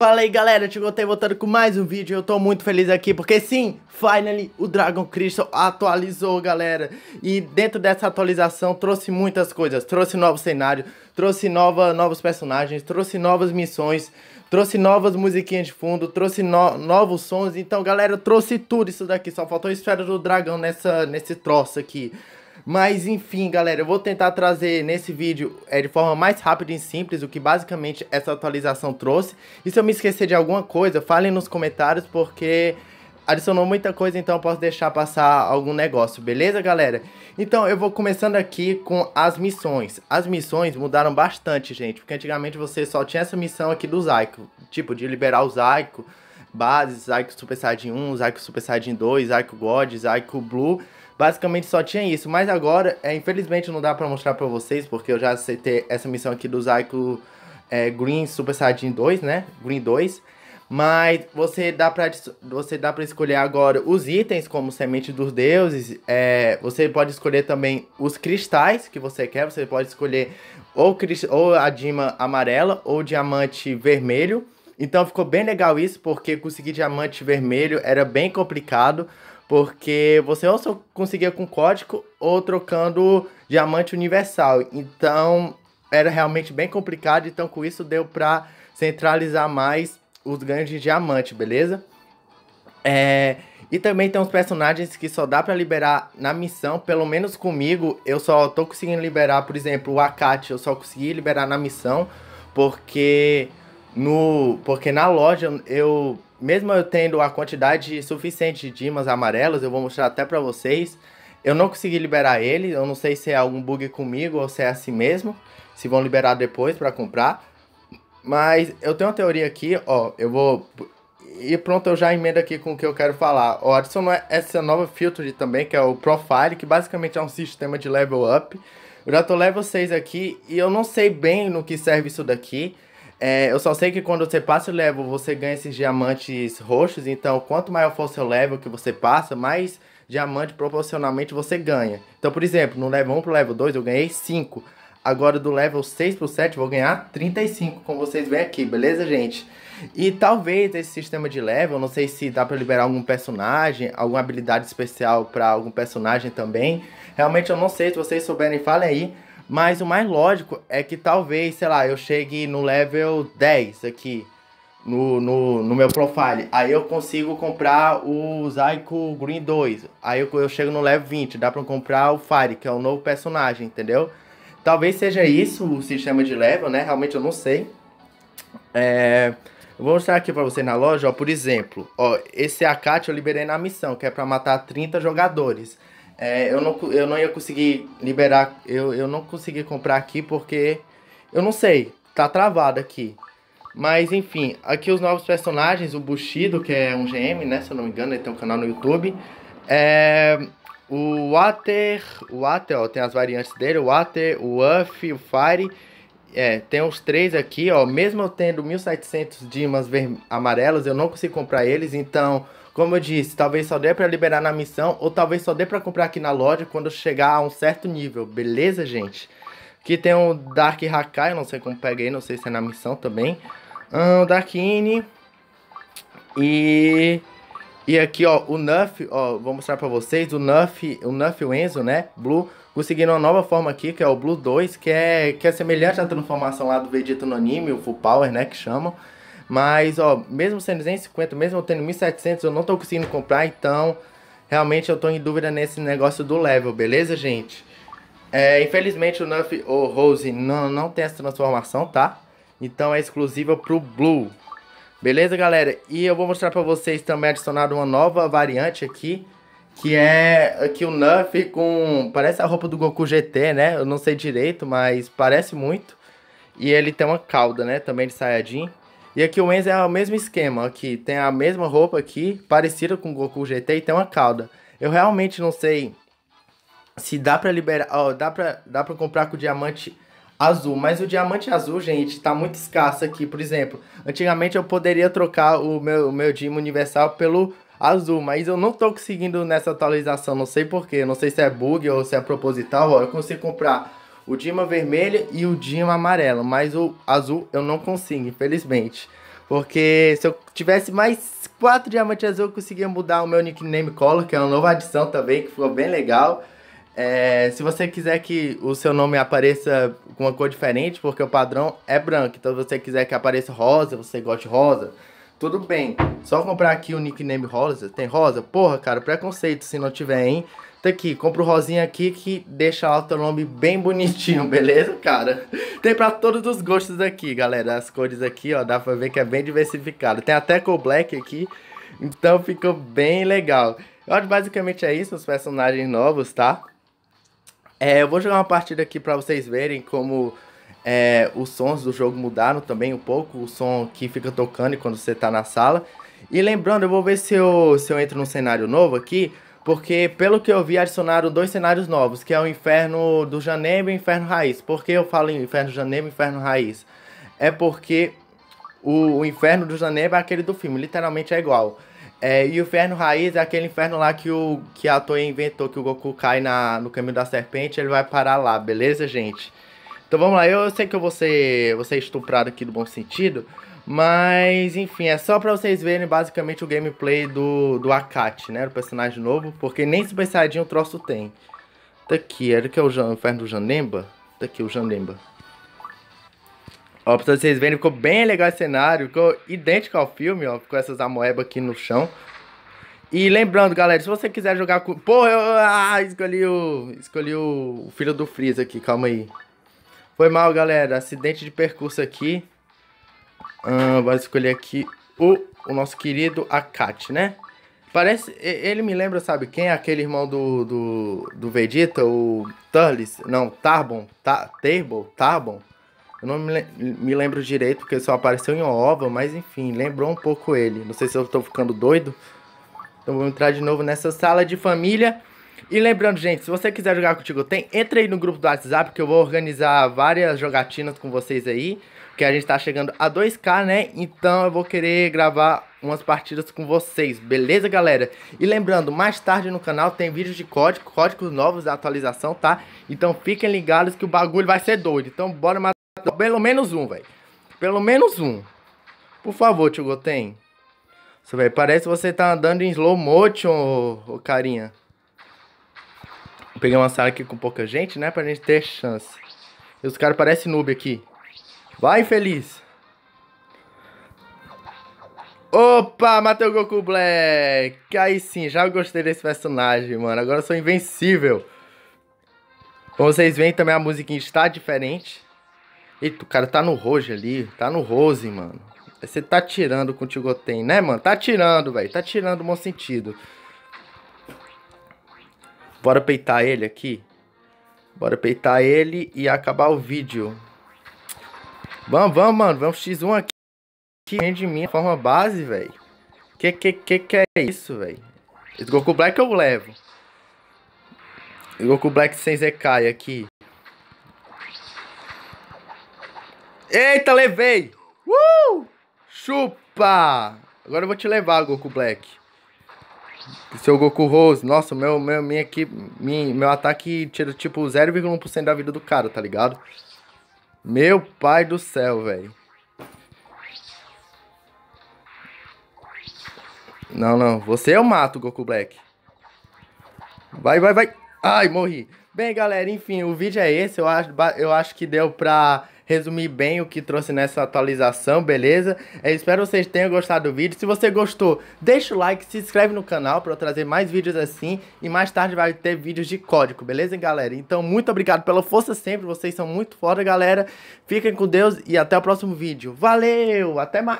Fala aí galera, te Tei voltando com mais um vídeo Eu tô muito feliz aqui porque sim, finally o Dragon Crystal atualizou galera E dentro dessa atualização trouxe muitas coisas Trouxe novo cenário, trouxe nova, novos personagens, trouxe novas missões Trouxe novas musiquinhas de fundo, trouxe no, novos sons Então galera, eu trouxe tudo isso daqui Só faltou a esfera do dragão nessa, nesse troço aqui mas enfim, galera, eu vou tentar trazer nesse vídeo é, de forma mais rápida e simples o que basicamente essa atualização trouxe. E se eu me esquecer de alguma coisa, falem nos comentários porque adicionou muita coisa, então eu posso deixar passar algum negócio, beleza, galera? Então, eu vou começando aqui com as missões. As missões mudaram bastante, gente, porque antigamente você só tinha essa missão aqui do Zaiko, tipo, de liberar o Zaiko, bases, Zaiko Super Saiyajin 1, Zaiko Super Saiyajin 2, Zaiko God, Zaiko Blue... Basicamente só tinha isso, mas agora, é, infelizmente não dá pra mostrar pra vocês, porque eu já aceitei essa missão aqui do Zyko é, Green Super Saiyajin 2, né? Green 2. Mas você dá pra, você dá pra escolher agora os itens, como semente dos deuses. É, você pode escolher também os cristais que você quer. Você pode escolher ou, ou a dima amarela ou diamante vermelho. Então ficou bem legal isso, porque conseguir diamante vermelho era bem complicado. Porque você ou só conseguia com código ou trocando diamante universal. Então era realmente bem complicado. Então com isso deu para centralizar mais os ganhos de diamante, beleza? É, e também tem uns personagens que só dá para liberar na missão, pelo menos comigo, eu só tô conseguindo liberar, por exemplo, o Akate, eu só consegui liberar na missão, porque no porque na loja eu mesmo eu tendo a quantidade suficiente de dimas amarelas, eu vou mostrar até para vocês, eu não consegui liberar ele, eu não sei se é algum bug comigo ou se é assim mesmo, se vão liberar depois para comprar. Mas eu tenho uma teoria aqui, ó, eu vou... E pronto, eu já emendo aqui com o que eu quero falar. Ó, adicionou é essa nova filtro também, que é o Profile, que basicamente é um sistema de level up. Eu já tô level 6 aqui e eu não sei bem no que serve isso daqui. É, eu só sei que quando você passa o level, você ganha esses diamantes roxos. Então, quanto maior for o seu level que você passa, mais diamante proporcionalmente você ganha. Então, por exemplo, no level 1 pro level 2 eu ganhei 5. Agora do level 6 pro 7 vou ganhar 35, como vocês veem aqui, beleza, gente? E talvez esse sistema de level, não sei se dá para liberar algum personagem, alguma habilidade especial para algum personagem também. Realmente eu não sei, se vocês souberem, falem aí. Mas o mais lógico é que talvez, sei lá, eu chegue no level 10 aqui. No, no, no, meu profile. Aí eu consigo comprar o Zyko Green 2. Aí eu, eu chego no level 20. Dá pra comprar o Fire, que é o novo personagem, entendeu? Talvez seja isso o sistema de level, né? Realmente eu não sei. É... Eu vou mostrar aqui pra você na loja, ó, por exemplo. Ó, esse Akat eu liberei na missão, que é pra matar 30 jogadores. É, eu, não, eu não ia conseguir liberar, eu, eu não consegui comprar aqui porque eu não sei, tá travado aqui. Mas enfim, aqui os novos personagens, o Bushido, que é um GM, né, se eu não me engano, ele tem um canal no YouTube. É, o Water, o Water, ó, tem as variantes dele, o Water, o Uff, o Fire. É, tem os três aqui, ó, mesmo eu tendo 1700 dimas amarelas, eu não consigo comprar eles, então como eu disse, talvez só dê para liberar na missão ou talvez só dê para comprar aqui na loja quando chegar a um certo nível, beleza, gente? Aqui tem o um Dark Hakai, eu não sei como peguei, não sei se é na missão também. Um Darkini. E... E aqui, ó, o Nuff, ó, vou mostrar para vocês, o Nuff, o Nuff e o Enzo, né, Blue, conseguindo uma nova forma aqui, que é o Blue 2, que é, que é semelhante à transformação lá do Vegeta no anime, o Full Power, né, que chamam. Mas, ó, mesmo sendo 250, mesmo eu tendo 1.700, eu não tô conseguindo comprar, então realmente eu tô em dúvida nesse negócio do level, beleza, gente? É, infelizmente o Nuff o Rose não, não tem essa transformação, tá? Então é exclusiva pro Blue. Beleza, galera? E eu vou mostrar pra vocês também adicionado uma nova variante aqui, que é aqui o Nuff com... Parece a roupa do Goku GT, né? Eu não sei direito, mas parece muito. E ele tem uma cauda, né? Também de Saiyajin. E aqui o Enzo é o mesmo esquema, aqui tem a mesma roupa aqui, parecida com o Goku GT e tem uma cauda. Eu realmente não sei se dá pra liberar, ó, dá pra, dá pra comprar com o diamante azul, mas o diamante azul, gente, tá muito escasso aqui, por exemplo. Antigamente eu poderia trocar o meu, o meu Dimo Universal pelo azul, mas eu não tô conseguindo nessa atualização, não sei porquê, não sei se é bug ou se é proposital, ó, eu consigo comprar o Dima vermelho e o Dima amarelo, mas o azul eu não consigo, infelizmente. Porque se eu tivesse mais quatro diamantes azul, eu conseguia mudar o meu nickname color, que é uma nova adição também, que ficou bem legal. É, se você quiser que o seu nome apareça com uma cor diferente, porque o padrão é branco, então se você quiser que apareça rosa, você gosta de rosa, tudo bem. Só comprar aqui o nickname rosa, tem rosa? Porra, cara, preconceito se não tiver, hein? Tá aqui, compra o rosinha aqui que deixa lá o teu nome bem bonitinho, beleza, cara? Tem pra todos os gostos aqui, galera. As cores aqui, ó, dá pra ver que é bem diversificado. Tem até cor black aqui, então ficou bem legal. Olha, basicamente é isso, os personagens novos, tá? É, eu vou jogar uma partida aqui pra vocês verem como é, os sons do jogo mudaram também um pouco. O som que fica tocando quando você tá na sala. E lembrando, eu vou ver se eu, se eu entro num cenário novo aqui... Porque, pelo que eu vi, adicionaram dois cenários novos, que é o Inferno do Janeiro e o Inferno Raiz. Por que eu falo Inferno do Janeiro e Inferno Raiz? É porque o, o Inferno do Janeiro é aquele do filme, literalmente é igual. É, e o Inferno Raiz é aquele inferno lá que, o, que a Toei inventou, que o Goku cai na, no caminho da serpente ele vai parar lá, beleza, gente? Então vamos lá, eu, eu sei que eu vou ser, vou ser estuprado aqui do bom sentido, mas, enfim, é só pra vocês verem basicamente o gameplay do, do Akate, né? Do personagem novo, porque nem Super Saiyajin o troço tem. Tá aqui, era que é o inferno do Janemba? Tá aqui, o Janemba. Ó, pra vocês verem, ficou bem legal esse cenário, ficou idêntico ao filme, ó, com essas amoebas aqui no chão. E lembrando, galera, se você quiser jogar com... Porra, eu ah, escolhi o... Escolhi o filho do Freeza aqui, calma aí. Foi mal, galera, acidente de percurso aqui. Uh, ah, vai escolher aqui o, o nosso querido Akate, né? Parece. Ele me lembra, sabe quem? Aquele irmão do, do, do Vegeta, o Turles. Não, Tarbon. Ta, Table? Tarbon? Eu não me, me lembro direito, porque só apareceu em OVA, mas enfim, lembrou um pouco ele. Não sei se eu tô ficando doido. Então vou entrar de novo nessa sala de família. E lembrando, gente, se você quiser jogar contigo, tem, entra aí no grupo do WhatsApp que eu vou organizar várias jogatinas com vocês aí que a gente tá chegando a 2K, né? Então eu vou querer gravar umas partidas com vocês, beleza, galera? E lembrando, mais tarde no canal tem vídeos de código, códigos novos da atualização, tá? Então fiquem ligados que o bagulho vai ser doido. Então bora matar pelo menos um, velho. Pelo menos um. Por favor, tio Goten. Isso, velho, parece que você tá andando em slow motion, ô, ô carinha. Peguei uma sala aqui com pouca gente, né? Pra gente ter chance. E os caras parecem noob aqui. Vai, feliz. Opa, matei o Goku Black. Aí sim, já gostei desse personagem, mano. Agora eu sou invencível. Como vocês veem, também a musiquinha está diferente. Eita, o cara tá no rojo ali. Tá no rose, mano. Você tá tirando com o Goten, né, mano? Tá tirando, velho. Tá tirando o bom sentido. Bora peitar ele aqui. Bora peitar ele e acabar o vídeo. Vamos, vamos, mano. Vamos X1 aqui. Que de minha forma base, velho. Que, que, que que é isso, velho? Esse Goku Black eu levo. Goku Black sem Zekai aqui. Eita, levei! Uh! Chupa! Agora eu vou te levar, Goku Black. Seu Goku Rose. Nossa, meu, meu, minha equipe, minha, meu ataque tira tipo 0,1% da vida do cara, tá ligado? Meu pai do céu, velho. Não, não. Você eu mato, Goku Black. Vai, vai, vai. Ai, morri. Bem, galera, enfim, o vídeo é esse. Eu acho, eu acho que deu pra resumir bem o que trouxe nessa atualização, beleza? Eu é, espero que vocês tenham gostado do vídeo. Se você gostou, deixa o like, se inscreve no canal para eu trazer mais vídeos assim. E mais tarde vai ter vídeos de código, beleza, galera? Então, muito obrigado pela força sempre. Vocês são muito foda, galera. Fiquem com Deus e até o próximo vídeo. Valeu! Até mais!